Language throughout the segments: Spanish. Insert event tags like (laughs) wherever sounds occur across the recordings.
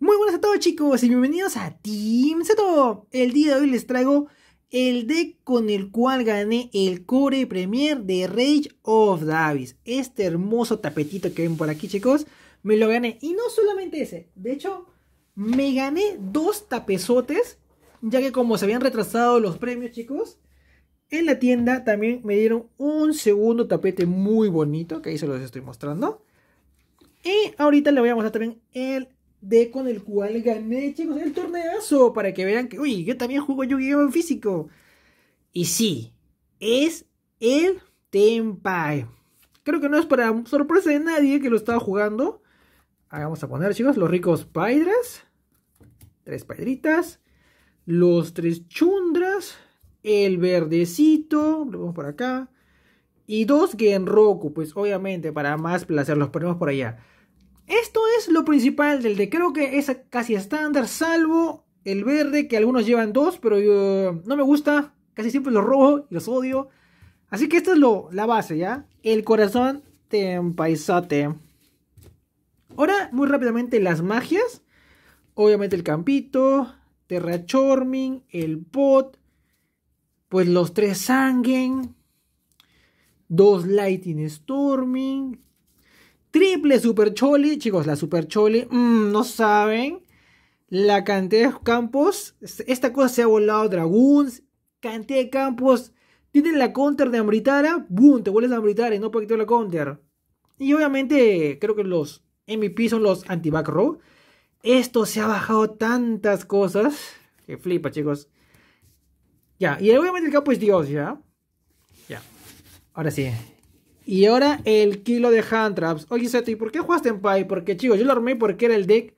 Muy buenas a todos chicos y bienvenidos a Team Seto. El día de hoy les traigo el deck con el cual gané el Core Premier de Rage of Davis. Este hermoso tapetito que ven por aquí chicos, me lo gané. Y no solamente ese, de hecho me gané dos tapezotes, ya que como se habían retrasado los premios chicos, en la tienda también me dieron un segundo tapete muy bonito, que ahí se los estoy mostrando. Y ahorita le voy a mostrar también el de con el cual gané, chicos, el torneazo, para que vean que, uy, yo también juego Yu-Gi-Oh! en físico. Y sí, es el Tempai. Creo que no es para sorpresa de nadie que lo estaba jugando. hagamos ah, vamos a poner, chicos, los ricos paidras. Tres paidritas. Los tres chundras. El verdecito. Lo vemos por acá. Y dos Genroku. Pues obviamente, para más placer, los ponemos por allá. Esto es lo principal del de Creo que es casi estándar, salvo el verde, que algunos llevan dos, pero no me gusta. Casi siempre los rojo y los odio. Así que esta es lo, la base, ¿ya? El corazón te paisate Ahora, muy rápidamente, las magias. Obviamente el campito, Terrachorming, el pot, pues los tres sanguen dos Lightning Storming, triple Super Choli. Chicos, la Super Choli, mmm, no saben la cantidad de campos. Esta cosa se ha volado Dragons. Cantidad de campos. Tienen la counter de amritara Boom, te vuelves a Ambritara y no puedes la counter. Y obviamente, creo que los MVP son los anti-back Esto se ha bajado tantas cosas. Que flipa, chicos. Ya, y obviamente el campo es Dios, ¿ya? Ya. Ahora sí. Y ahora el kilo de hand traps. Oye, Seto, ¿y por qué jugaste en Pai? Porque, chicos, yo lo armé porque era el deck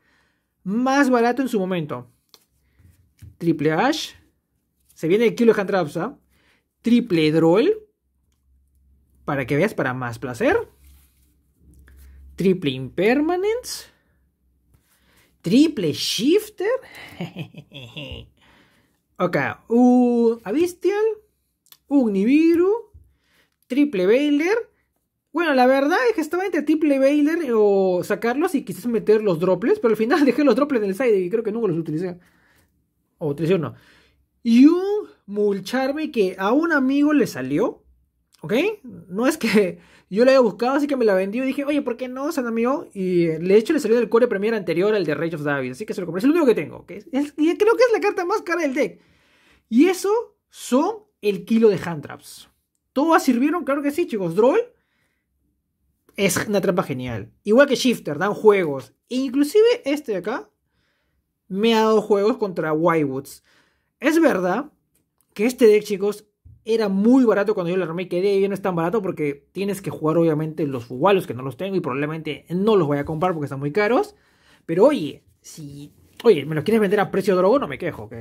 más barato en su momento. Triple Ash. Se viene el kilo de hand traps, ¿ah? Triple Droll. Para que veas, para más placer. Triple Impermanence. Triple Shifter. (laughs) ok, un Avistial. Un Triple Baylor bueno, la verdad es que estaba entre triple Baylor o sacarlos y quizás meter los droples pero al final (laughs) dejé los droples en el side y creo que nunca los utilicé. O utilicé o no. Y un mulcharme que a un amigo le salió. ¿Ok? No es que (laughs) yo la haya buscado, así que me la vendió y dije, oye, ¿por qué no, San Amigo? Y de hecho le salió del core premier anterior al de Rage of David, así que se lo compré. Es lo único que tengo, y creo que es la carta más cara del deck. Y eso son el kilo de hand traps. ¿Todas sirvieron? Claro que sí, chicos. Droll, es una trampa genial. Igual que Shifter, dan juegos. Inclusive este de acá me ha dado juegos contra Wywoods. Es verdad que este deck, chicos, era muy barato cuando yo lo armé. Que de ya no es tan barato porque tienes que jugar, obviamente, los Fugualos que no los tengo y probablemente no los voy a comprar porque están muy caros. Pero oye, si. Oye, me los quieres vender a precio de drogo, no me quejo, ¿ok?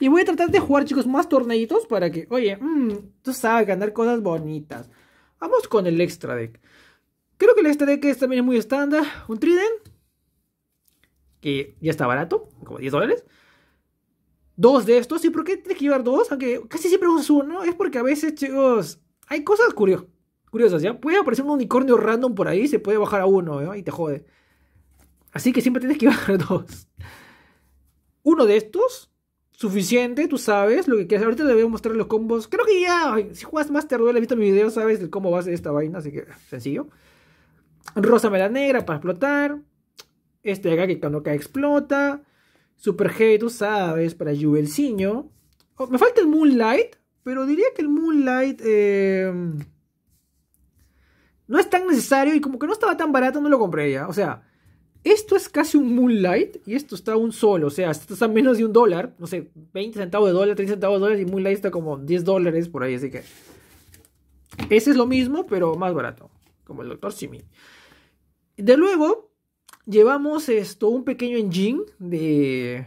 Y voy a tratar de jugar, chicos, más torneitos para que, oye, mm, tú sabes, ganar cosas bonitas. Vamos con el extra deck. Creo que el extra deck es, también muy estándar. Un trident. Que ya está barato. Como 10 dólares. Dos de estos. ¿Y por qué tienes que llevar dos? Aunque casi siempre usas uno. Es porque a veces, chicos, hay cosas curiosas. Curiosas, ¿ya? Puede aparecer un unicornio random por ahí, se puede bajar a uno, Y te jode. Así que siempre tienes que (laughs) llevar dos. Uno de estos, suficiente, tú sabes lo que Ahorita le voy a mostrar los combos. Creo que ya, si juegas Master Duel, he visto mi video, sabes el cómo va a esta vaina, así que sencillo. Rosa Mela Negra para explotar. Este de acá que cuando cae explota. Super G, tú sabes, para Juvelciño. Oh, me falta el Moonlight, pero diría que el Moonlight em, no es tan necesario y como que no estaba tan barato, no lo compré ya. O sea, esto es casi un Moonlight y esto está un sol, o sea, esto está menos de un dólar, no sé, 20 centavos de dólar, 30 centavos de dólar y Moonlight está como 10 dólares por ahí, así que... Ese es lo mismo, pero más barato, como el Dr. Simi. De luego, llevamos esto, un pequeño engine de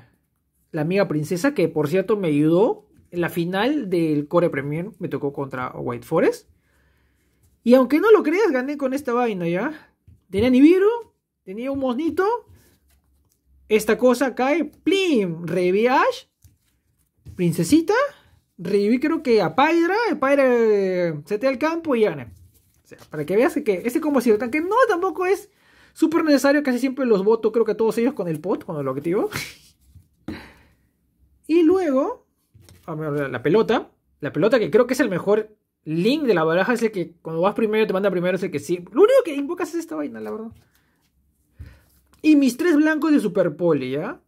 la amiga princesa, que por cierto me ayudó en la final del Core Premier, me tocó contra White Forest. Y aunque no lo creas, gané con esta vaina ya. Tenía Nibiru, tenía un monito, esta cosa cae, plim, Revi Ash, princesita, Reví, creo que a Pyra, Pyra eh, setea al campo y gana. O sea, para que veas que ese combo sido tan que no tampoco es súper necesario, casi siempre los voto creo que a todos ellos con el pot, con el objetivo. (laughs) y luego, ah, la pelota, la pelota que creo que es el mejor link de la baraja, es el que cuando vas primero te manda primero, es el que sí. Lo único que invocas es esta vaina, la verdad. Y mis tres blancos de Super ¿ya?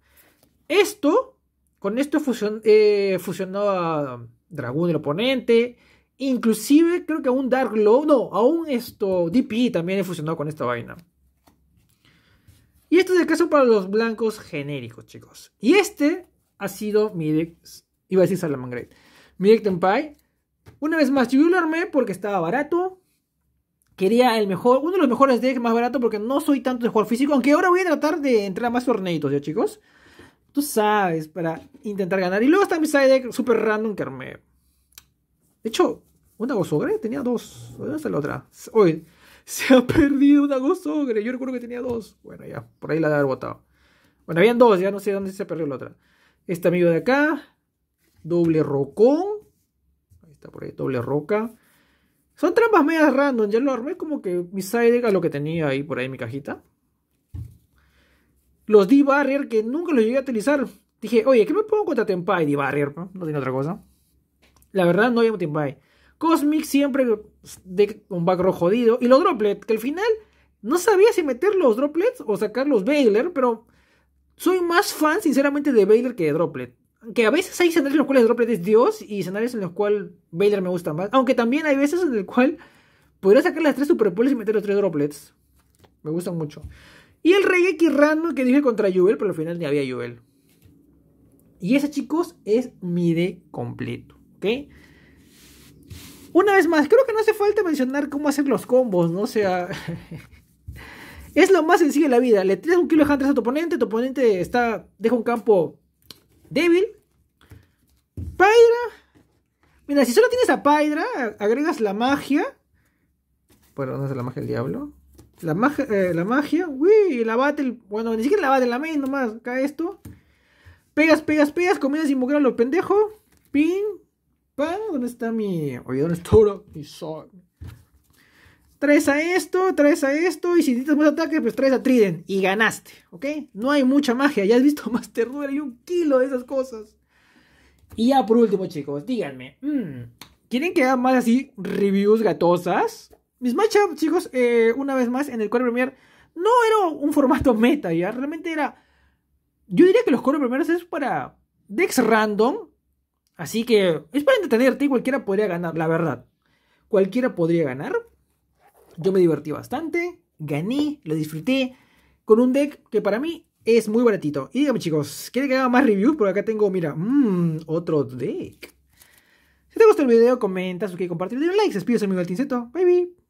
Esto, con esto fusion, eh, fusionó a Dragón el oponente. Inclusive creo que aún Dark Low, no, aún esto, DP también he fusionado con esta vaina. Y esto es el caso para los blancos genéricos, chicos. Y este ha sido mi deck, iba a decir Salamangreat, mi deck Pie. Una vez más, yo lo armé porque estaba barato, Quería el mejor, uno de los mejores decks más barato porque no soy tanto de jugar físico, aunque ahora voy a tratar de entrar a más torneitos, ¿ya chicos? Tú sabes, para intentar ganar. Y luego está mi side deck super random que armé. De hecho, una gozogre tenía dos. ¿Dónde está la otra? se ha perdido una gozogre. Yo recuerdo que tenía dos. Bueno, ya, por ahí la debe haber botado. Bueno, habían dos, ya no sé dónde se perdió la otra. Este amigo de acá, doble rocón. Ahí está por ahí, doble roca. Son trampas medias random. ya lo armé como que mi side a lo que tenía ahí por ahí en mi cajita. Los D-Barrier que nunca los llegué a utilizar. Dije, oye, ¿qué me pongo contra Tempai? D-Barrier, ¿no? tiene otra cosa. La verdad, no hay Tempai. Cosmic siempre de un backro jodido. Y los Droplets, que al final no sabía si meter los Droplets o sacar los Baylor, pero soy más fan, sinceramente, de bailer que de Droplet que a veces hay escenarios en los cuales Drop es Dios y escenarios en los cuales Vader me gusta más. Aunque también hay veces en el cual podría sacar las tres superpoles y meter los tres droplets. Me gustan mucho. Y el rey random que dije contra Jubel, pero al final ni había Jubel. Y ese, chicos, es mi de completo. ¿Ok? Una vez más, creo que no hace falta mencionar cómo hacer los combos, ¿no? sea. (laughs) es lo más sencillo de la vida. Le tiras un kilo de hunter a tu oponente, tu oponente está. deja un campo débil. Paidra. Mira, si solo tienes a Paidra, agregas la magia. Pero ¿dónde es la magia del diablo. La magia, eh, la magia, uy, la battle. Bueno, ni siquiera la battle, la main nomás. cae esto. Pegas, pegas, pegas, comidas a invocar lo pendejo. Pin. Pan, ¿dónde está mi. Oye, ¿dónde está mi sol? traes a esto, traes a esto, y si necesitas más ataque, pues traes a Triden y ganaste, ¿ok? No hay mucha magia, ya has visto (laughs) más ternura y un kilo de esas cosas. Y ya por último, chicos, díganme, mm, ¿quieren que haga más así reviews gatosas? Mis matchups, chicos, eh, una vez más, en el Core Premier, no era un formato meta, ya, realmente era... Yo diría que los Core Premiers es para decks random, así que es para entretenerte y cualquiera podría ganar, la verdad. Cualquiera podría ganar, yo me divertí bastante, gané, lo disfruté con un deck que para mí es muy baratito. Y dígame chicos, ¿quieren que haga más reviews? Por acá tengo, mira, mmm, otro deck. Si te gustó el video, comenta, suscríbete, comparte, dale like. Se despide amigo Tinceto. Bye bye.